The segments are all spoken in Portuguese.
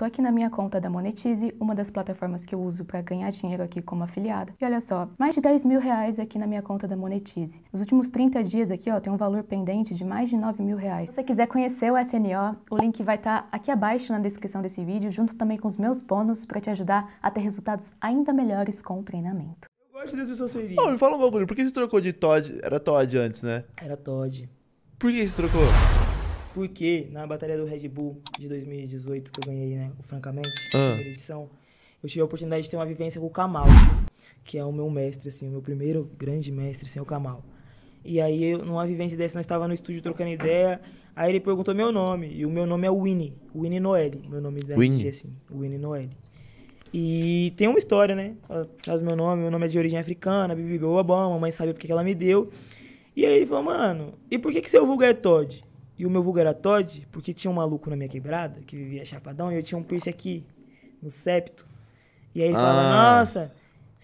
Estou aqui na minha conta da Monetize, uma das plataformas que eu uso para ganhar dinheiro aqui como afiliada. E olha só, mais de 10 mil reais aqui na minha conta da Monetize. Nos últimos 30 dias aqui, ó, tem um valor pendente de mais de 9 mil reais. Se você quiser conhecer o FNO, o link vai estar tá aqui abaixo na descrição desse vídeo, junto também com os meus bônus para te ajudar a ter resultados ainda melhores com o treinamento. Eu gosto das pessoas felizes. Ô, oh, me fala um bagulho, por que você trocou de Todd? Era Todd antes, né? Era Todd. Por que você trocou? Porque na batalha do Red Bull de 2018, que eu ganhei, né? O Francamente, ah. primeira edição, eu tive a oportunidade de ter uma vivência com o Kamal, que é o meu mestre, assim, o meu primeiro grande mestre, assim, o Kamal. E aí, eu, numa vivência dessa, nós estava no estúdio trocando ideia. Aí ele perguntou meu nome, e o meu nome é Winnie, Winnie Noel meu nome da Winnie. RG, assim, Winnie Noel E tem uma história, né? Caso meu nome, meu nome é de origem africana, bibi bababam, mamãe sabe porque que ela me deu. E aí ele falou, mano, e por que que seu vulgo é Todd? E o meu vulgo era Todd, porque tinha um maluco na minha quebrada, que vivia chapadão, e eu tinha um piercing aqui, no septo. E aí ele ah. falava, nossa,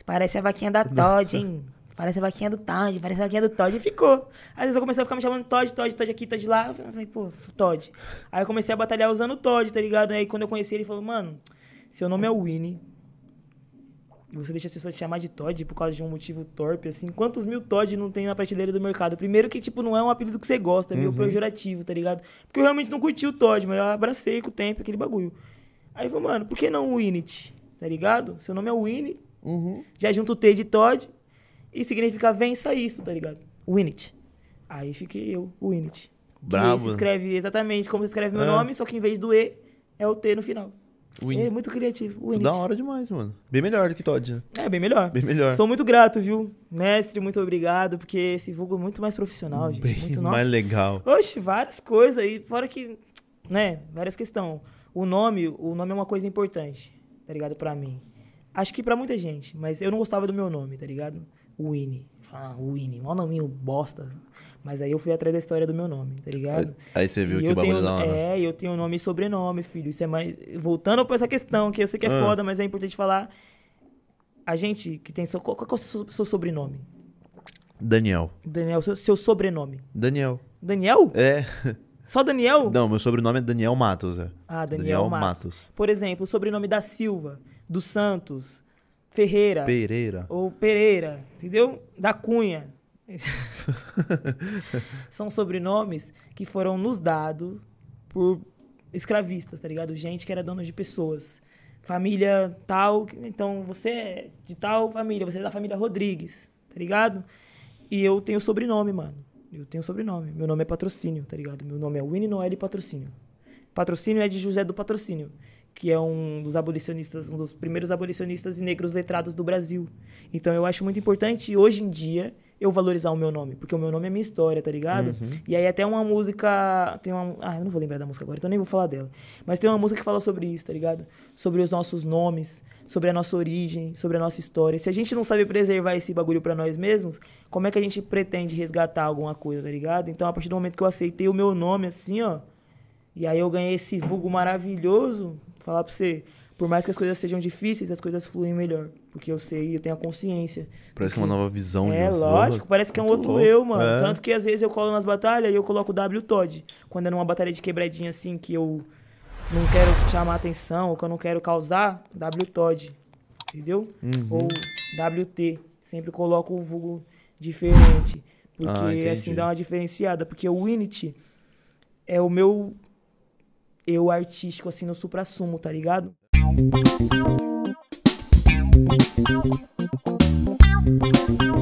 parece a vaquinha da Todd, hein? Parece a vaquinha do Todd, parece a vaquinha do Todd. E ficou. Às vezes eu comecei a ficar me chamando Todd, Todd, Todd aqui, Todd lá. Eu falei, pô, Todd. Aí eu comecei a batalhar usando o Todd, tá ligado? Aí quando eu conheci ele, ele falou, mano, seu nome é Winnie, você deixa as pessoas te chamar de Todd por causa de um motivo torpe, assim. Quantos mil Todd não tem na prateleira do mercado? Primeiro que, tipo, não é um apelido que você gosta, é meio uhum. pejorativo, tá ligado? Porque eu realmente não curti o Todd, mas eu abracei com o tempo aquele bagulho. Aí eu falei, mano, por que não o Winit? Tá ligado? Seu nome é Winnie. Uhum. Já junto o T de Todd. E significa vença isso, tá ligado? Winit. Aí fiquei eu, Winit. Bravo. Que se escreve exatamente como se escreve meu é. nome, só que em vez do E, é o T no final. Win. Ele é muito criativo. Da hora demais, mano. Bem melhor do que Todd, né? É, bem melhor. Bem melhor. Sou muito grato, viu? Mestre, muito obrigado, porque esse vulgo é muito mais profissional, gente. Bem muito mais legal. Oxe, várias coisas aí. Fora que, né, várias questões. O nome, o nome é uma coisa importante, tá ligado? Pra mim. Acho que pra muita gente, mas eu não gostava do meu nome, tá ligado? Winnie. Ah, Winnie. Mó nominho bosta. Mas aí eu fui atrás da história do meu nome, tá ligado? Aí você viu e que bagulho tenho, da hora. É, eu tenho nome e sobrenome, filho. Isso é mais. Voltando pra essa questão, que eu sei que é ah. foda, mas é importante falar. A gente que tem. Seu, qual, qual é o seu, seu sobrenome? Daniel. Daniel, seu, seu sobrenome? Daniel. Daniel? É. Só Daniel? Não, meu sobrenome é Daniel Matos. É. Ah, Daniel, Daniel Matos. Matos. Por exemplo, o sobrenome da Silva, do Santos, Ferreira. Pereira. Ou Pereira, entendeu? Da Cunha. São sobrenomes que foram nos dados por escravistas, tá ligado? Gente que era dona de pessoas. Família tal, então você é de tal família, você é da família Rodrigues, tá ligado? E eu tenho sobrenome, mano. Eu tenho sobrenome. Meu nome é Patrocínio, tá ligado? Meu nome é Winnie Noel Patrocínio. Patrocínio é de José do Patrocínio, que é um dos abolicionistas, um dos primeiros abolicionistas e negros letrados do Brasil. Então eu acho muito importante hoje em dia eu valorizar o meu nome, porque o meu nome é minha história, tá ligado? Uhum. E aí até uma música, tem uma, ah, eu não vou lembrar da música agora, então nem vou falar dela. Mas tem uma música que fala sobre isso, tá ligado? Sobre os nossos nomes, sobre a nossa origem, sobre a nossa história. Se a gente não sabe preservar esse bagulho para nós mesmos, como é que a gente pretende resgatar alguma coisa, tá ligado? Então a partir do momento que eu aceitei o meu nome assim, ó, e aí eu ganhei esse vulgo maravilhoso, falar para você, por mais que as coisas sejam difíceis, as coisas fluem melhor. Porque eu sei, eu tenho a consciência. Parece que é uma nova visão. É, lógico. Parece que é um outro louco. eu, mano. É. Tanto que às vezes eu colo nas batalhas e eu coloco o W Todd. Quando é numa batalha de quebradinha assim, que eu não quero chamar atenção, ou que eu não quero causar, W Todd. Entendeu? Uhum. Ou WT. Sempre coloco o um vulgo diferente. Porque ah, assim dá uma diferenciada. Porque o Unity é o meu eu artístico, assim, no supra-sumo, tá ligado? Thank you.